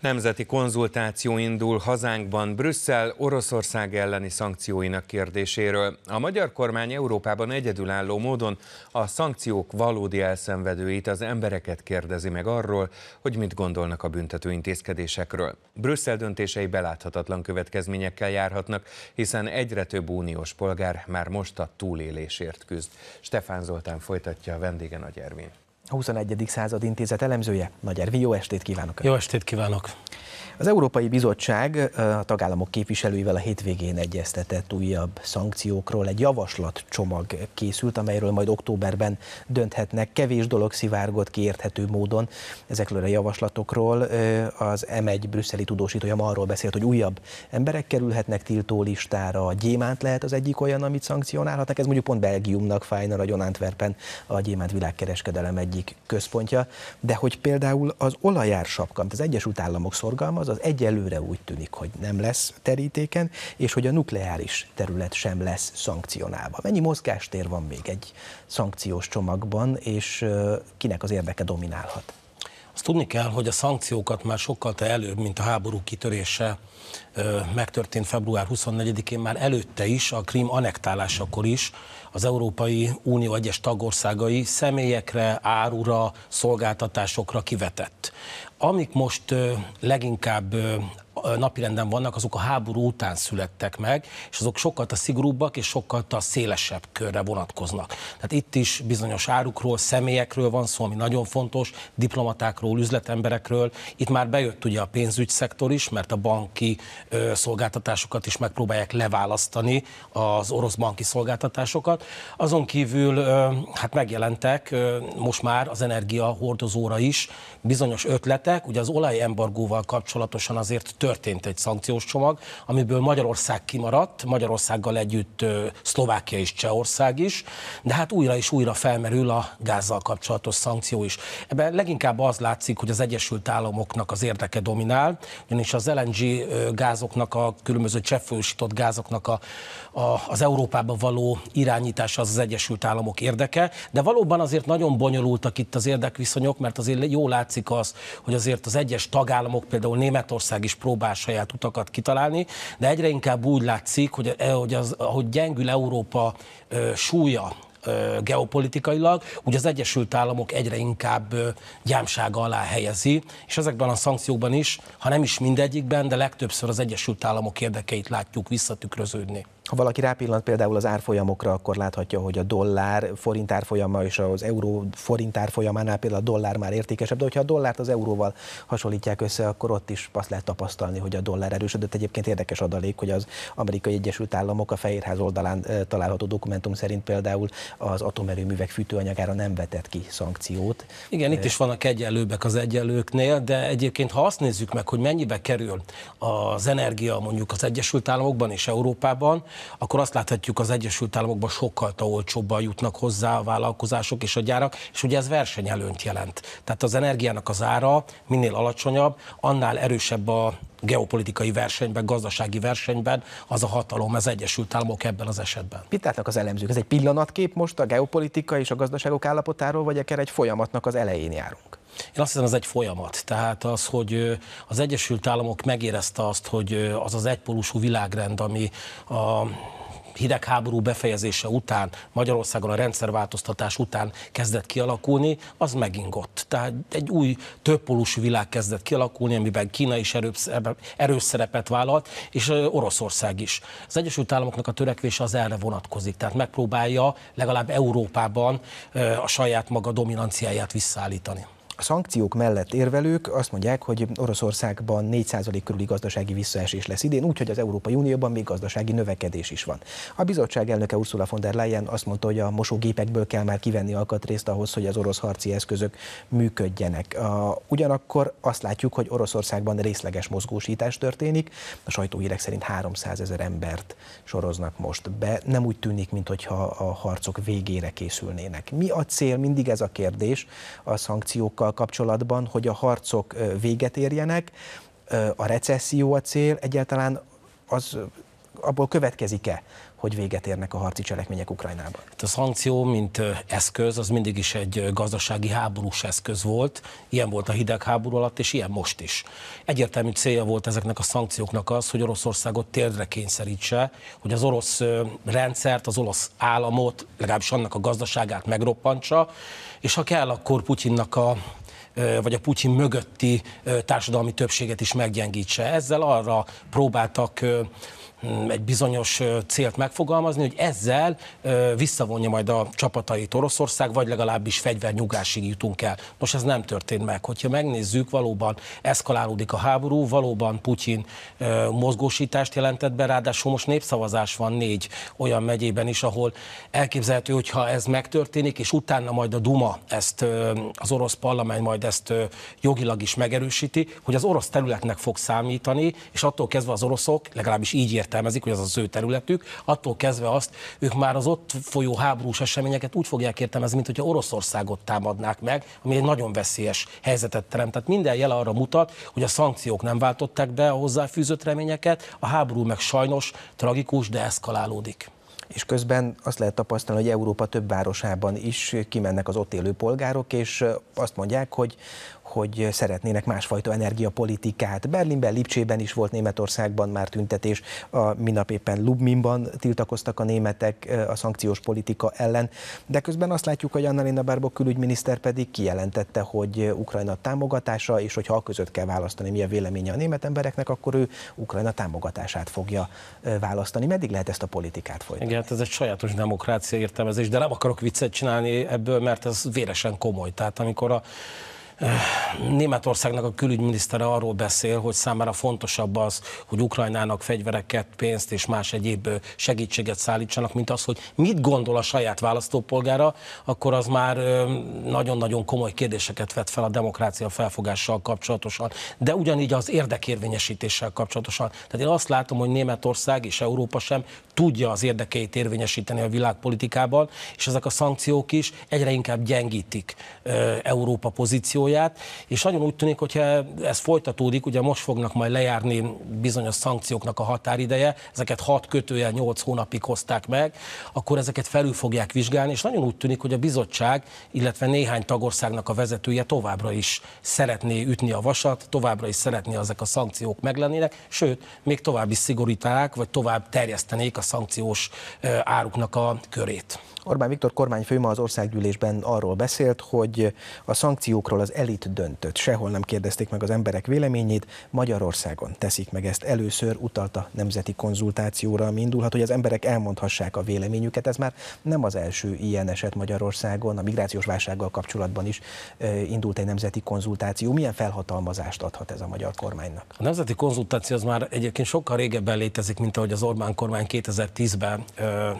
Nemzeti konzultáció indul hazánkban Brüsszel Oroszország elleni szankcióinak kérdéséről. A magyar kormány Európában egyedülálló módon a szankciók valódi elszenvedőit, az embereket kérdezi meg arról, hogy mit gondolnak a büntető intézkedésekről. Brüsszel döntései beláthatatlan következményekkel járhatnak, hiszen egyre több uniós polgár már most a túlélésért küzd. Stefán Zoltán folytatja a vendége Nagy Ervin. A 21. század intézet elemzője. Nagy Ervi, jó estét kívánok! Jó estét kívánok! Az Európai Bizottság a tagállamok képviselőivel a hétvégén egyeztetett újabb szankciókról. Egy javaslatcsomag készült, amelyről majd októberben dönthetnek. Kevés dolog szivárgott kiérthető módon ezekről a javaslatokról. Az M1 brüsszeli tudósítója ma arról beszélt, hogy újabb emberek kerülhetnek tiltó listára. A gyémánt lehet az egyik olyan, amit szankcionálhatnak. Ez mondjuk pont Belgiumnak fájna, nagyon Antwerpen a gyémánt világkereskedelem egyik központja. De hogy például az olajársapkant az Egyesült Államok szorgalmaz, az, az egyelőre úgy tűnik, hogy nem lesz terítéken, és hogy a nukleáris terület sem lesz szankcionálva. Mennyi mozgástér van még egy szankciós csomagban, és kinek az érdeke dominálhat? Azt tudni kell, hogy a szankciókat már sokkal te előbb, mint a háború kitörése megtörtént február 24-én, már előtte is, a Krím anektálásakor is az Európai Unió egyes tagországai személyekre, árura, szolgáltatásokra kivetett. Amik most leginkább napirenden vannak, azok a háború után születtek meg, és azok sokkal a szigorúbbak és sokkal a szélesebb körre vonatkoznak. Tehát itt is bizonyos árukról, személyekről van szó, ami nagyon fontos, diplomatákról, üzletemberekről. Itt már bejött ugye a szektor is, mert a banki ö, szolgáltatásokat is megpróbálják leválasztani, az orosz banki szolgáltatásokat. Azon kívül ö, hát megjelentek ö, most már az energiahordozóra is bizonyos ötletek, tettek. Ugye az olajembargóval kapcsolatosan azért történt egy szankciós csomag, amiből Magyarország kimaradt, Magyarországgal együtt Szlovákia és Csehország is, de hát újra és újra felmerül a gázzal kapcsolatos szankció is. Ebben leginkább az látszik, hogy az Egyesült Államoknak az érdeke dominál, ugyanis az LNG gázoknak, a különböző cseppfősított gázoknak a, a, az Európába való irányítás az az Egyesült Államok érdeke, de valóban azért nagyon bonyolultak itt az érdekviszonyok, mert azért jól látszik az, hogy azért az egyes tagállamok, például Németország is próbál saját utakat kitalálni, de egyre inkább úgy látszik, hogy, eh, hogy, az, hogy gyengül Európa ö, eh, súlya eh, geopolitikailag, úgy az Egyesült Államok egyre inkább gyámsága alá helyezi, és ezekben a szankciókban is, ha nem is mindegyikben, de legtöbbször az Egyesült Államok érdekeit látjuk visszatükröződni. Ha valaki rápillant például az árfolyamokra, akkor láthatja, hogy a dollár forint árfolyama és az euró forint árfolyamánál például a dollár már értékesebb, de hogyha a dollárt az euróval hasonlítják össze, akkor ott is azt lehet tapasztalni, hogy a dollár erősödött. Egyébként érdekes adalék, hogy az Amerikai Egyesült Államok a Fehérház oldalán található dokumentum szerint például az atomerőművek fűtőanyagára nem vetett ki szankciót. Igen, itt is vannak egyenlőbbek az egyenlőknél, de egyébként ha azt nézzük meg, hogy mennyibe kerül az energia mondjuk az Egyesült Államokban és Európában, akkor azt láthatjuk, az Egyesült Államokban sokkal olcsóbban jutnak hozzá a vállalkozások és a gyárak, és ugye ez versenyelőnt jelent. Tehát az energiának az ára minél alacsonyabb, annál erősebb a geopolitikai versenyben, gazdasági versenyben az a hatalom, az Egyesült Államok ebben az esetben. Mit látnak az elemzők? Ez egy pillanatkép most a geopolitika és a gazdaságok állapotáról, vagy akár egy folyamatnak az elején járunk? Én azt hiszem, ez egy folyamat. Tehát az, hogy az Egyesült Államok megérezte azt, hogy az az egypólusú világrend, ami a hidegháború befejezése után, Magyarországon a rendszerváltoztatás után kezdett kialakulni, az megingott. Tehát egy új többpólusú világ kezdett kialakulni, amiben Kína is erős szerepet vállalt, és Oroszország is. Az Egyesült Államoknak a törekvése az erre vonatkozik, tehát megpróbálja legalább Európában a saját maga dominanciáját visszaállítani. A szankciók mellett érvelők azt mondják, hogy Oroszországban 4% körüli gazdasági visszaesés lesz idén, úgyhogy az Európai Unióban még gazdasági növekedés is van. A bizottság elnöke Ursula von der Leyen azt mondta, hogy a mosógépekből kell már kivenni alkatrészt ahhoz, hogy az orosz harci eszközök működjenek. Ugyanakkor azt látjuk, hogy Oroszországban részleges mozgósítás történik. A sajtóhírek szerint 300 ezer embert soroznak most be. Nem úgy tűnik, mintha a harcok végére készülnének. Mi a cél? Mindig ez a kérdés a szankciókkal azzal kapcsolatban, hogy a harcok véget érjenek, a recesszió a cél, egyáltalán az abból következik-e, hogy véget érnek a harci cselekmények Ukrajnában? Hát a szankció, mint eszköz, az mindig is egy gazdasági háborús eszköz volt. Ilyen volt a hidegháború alatt, és ilyen most is. Egyértelmű célja volt ezeknek a szankcióknak az, hogy Oroszországot térdre kényszerítse, hogy az orosz rendszert, az orosz államot, legalábbis annak a gazdaságát megroppantsa, és ha kell, akkor Putyinnak a vagy a Putyin mögötti társadalmi többséget is meggyengítse. Ezzel arra próbáltak Hm, egy bizonyos célt megfogalmazni, hogy ezzel visszavonja majd a csapatait Oroszország, vagy legalábbis fegyvernyugásig jutunk el. Most ez nem történt meg. Hogyha megnézzük, valóban eszkalálódik a háború, valóban Putyin mozgósítást jelentett be, ráadásul most népszavazás van négy olyan megyében is, ahol elképzelhető, hogyha ez megtörténik, és utána majd a Duma ezt, az orosz parlament majd ezt jogilag is megerősíti, hogy az orosz területnek fog számítani, és attól kezdve az oroszok, legalábbis így ért értelmezik, hogy az az ő területük, attól kezdve azt ők már az ott folyó háborús eseményeket úgy fogják értelmezni, mint hogyha Oroszországot támadnák meg, ami egy nagyon veszélyes helyzetet teremt. Tehát minden jel arra mutat, hogy a szankciók nem váltották be a hozzáfűzött reményeket, a háború meg sajnos tragikus, de eszkalálódik és közben azt lehet tapasztalni, hogy Európa több városában is kimennek az ott élő polgárok, és azt mondják, hogy, hogy szeretnének másfajta energiapolitikát. Berlinben, Lipcsében is volt Németországban már tüntetés, a minap éppen Lubminban tiltakoztak a németek eh, a szankciós politika ellen, de közben azt látjuk, hogy Annalena Baerbock külügyminiszter pedig kijelentette, hogy Ukrajna támogatása, és hogyha a között kell választani, mi a véleménye a német embereknek, akkor ő Ukrajna támogatását fogja eh, választani. Meddig lehet ezt a politikát folytatni? Igen, hát ez egy sajátos demokrácia értelmezés, de nem akarok viccet csinálni ebből, mert ez véresen komoly. Tehát amikor a eh, Németországnak a külügyminisztere arról beszél, hogy számára fontosabb az, hogy Ukrajnának fegyvereket, pénzt és más egyéb segítséget szállítsanak, mint az, hogy mit gondol a saját választópolgára, akkor az már nagyon-nagyon komoly kérdéseket vet fel a demokrácia felfogással kapcsolatosan, de ugyanígy az érdekérvényesítéssel kapcsolatosan. Tehát én azt látom, hogy Németország és Európa sem tudja az érdekeit érvényesíteni a világpolitikában, és ezek a szankciók is egyre inkább gyengítik Európa pozícióját, és nagyon úgy tűnik, hogyha ez folytatódik, ugye most fognak majd lejárni bizonyos szankcióknak a határideje, ezeket hat kötőjel nyolc hónapig hozták meg, akkor ezeket felül fogják vizsgálni, és nagyon úgy tűnik, hogy a bizottság, illetve néhány tagországnak a vezetője továbbra is szeretné ütni a vasat, továbbra is szeretné ezek a szankciók meglennének, sőt, még tovább is vagy tovább terjesztenék a szankciós áruknak a körét. Orbán Viktor kormányfő ma az országgyűlésben arról beszélt, hogy a szankciókról az elit dönt döntött. Sehol nem kérdezték meg az emberek véleményét, Magyarországon teszik meg ezt először, utalta nemzeti konzultációra, ami indulhat, hogy az emberek elmondhassák a véleményüket. Ez már nem az első ilyen eset Magyarországon, a migrációs válsággal kapcsolatban is indult egy nemzeti konzultáció. Milyen felhatalmazást adhat ez a magyar kormánynak? A nemzeti konzultáció az már egyébként sokkal régebben létezik, mint ahogy az Orbán kormány 2010-ben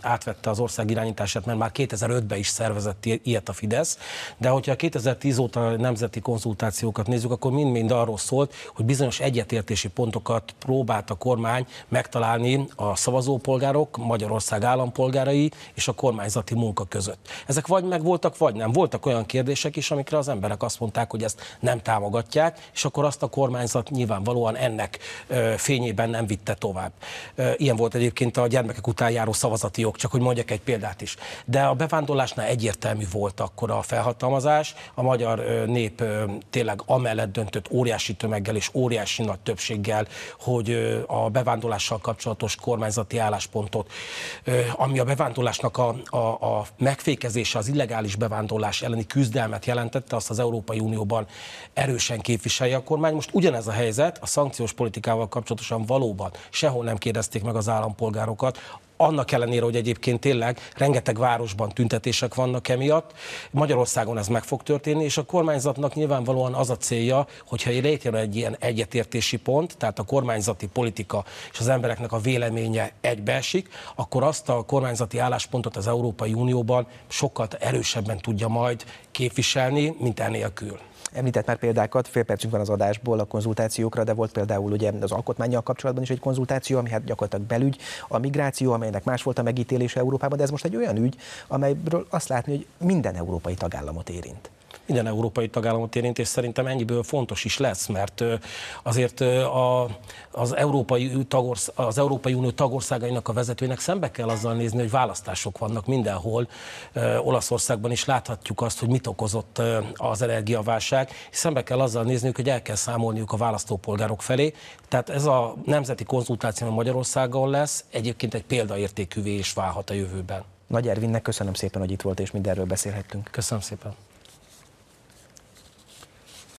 átvette az ország irányítását, mert már 2005-ben is szervezett ilyet a Fidesz, de hogyha 2010 óta nemzeti konzultáció konzultációkat nézzük, akkor mind-mind arról szólt, hogy bizonyos egyetértési pontokat próbált a kormány megtalálni a szavazópolgárok, Magyarország állampolgárai és a kormányzati munka között. Ezek vagy megvoltak, vagy nem. Voltak olyan kérdések is, amikre az emberek azt mondták, hogy ezt nem támogatják, és akkor azt a kormányzat nyilvánvalóan ennek fényében nem vitte tovább. Ilyen volt egyébként a gyermekek után járó szavazati jog, csak hogy mondjak egy példát is. De a bevándorlásnál egyértelmű volt akkor a felhatalmazás, a magyar nép tényleg amellett döntött óriási tömeggel és óriási nagy többséggel, hogy a bevándorlással kapcsolatos kormányzati álláspontot, ami a bevándorlásnak a, a, a megfékezése, az illegális bevándorlás elleni küzdelmet jelentette, azt az Európai Unióban erősen képviselje a kormány. Most ugyanez a helyzet a szankciós politikával kapcsolatosan valóban sehol nem kérdezték meg az állampolgárokat, annak ellenére, hogy egyébként tényleg rengeteg városban tüntetések vannak emiatt, Magyarországon ez meg fog történni, és a kormányzatnak nyilvánvalóan az a célja, hogyha létrejön egy ilyen egyetértési pont, tehát a kormányzati politika és az embereknek a véleménye egybeesik, akkor azt a kormányzati álláspontot az Európai Unióban sokkal erősebben tudja majd képviselni, mint enélkül. Említett már példákat, fél percünk van az adásból a konzultációkra, de volt például ugye az alkotmányjal kapcsolatban is egy konzultáció, ami hát gyakorlatilag belügy, a migráció, amelynek más volt a megítélése Európában, de ez most egy olyan ügy, amelyről azt látni, hogy minden európai tagállamot érint minden európai tagállamot érint, és szerintem ennyiből fontos is lesz, mert azért a, az, európai tagorsz, az Európai Unió tagországainak a vezetőinek szembe kell azzal nézni, hogy választások vannak mindenhol. Olaszországban is láthatjuk azt, hogy mit okozott az energiaválság, és szembe kell azzal nézniük, hogy el kell számolniuk a választópolgárok felé. Tehát ez a nemzeti konzultáció Magyarországon lesz, egyébként egy példaértékűvé is válhat a jövőben. Nagy Ervinnek köszönöm szépen, hogy itt volt és mindenről beszélhettünk. Köszönöm szépen.